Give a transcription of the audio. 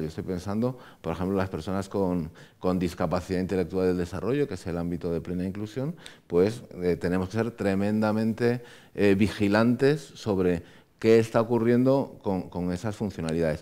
Yo estoy pensando, por ejemplo, las personas con, discapacidad intelectual del desarrollo, que es el ámbito de plena inclusión, pues eh, tenemos que ser tremendamente eh, vigilantes sobre qué está ocurriendo con esas funcionalidades.